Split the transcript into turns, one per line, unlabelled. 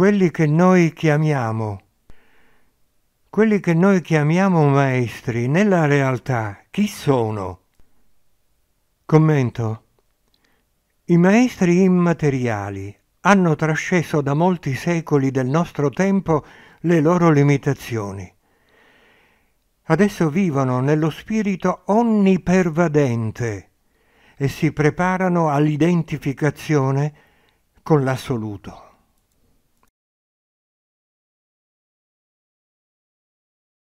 quelli che noi chiamiamo, quelli che noi chiamiamo maestri, nella realtà chi sono? Commento. I maestri immateriali hanno trasceso da molti secoli del nostro tempo le loro limitazioni. Adesso vivono nello spirito onnipervadente e si preparano all'identificazione con
l'assoluto.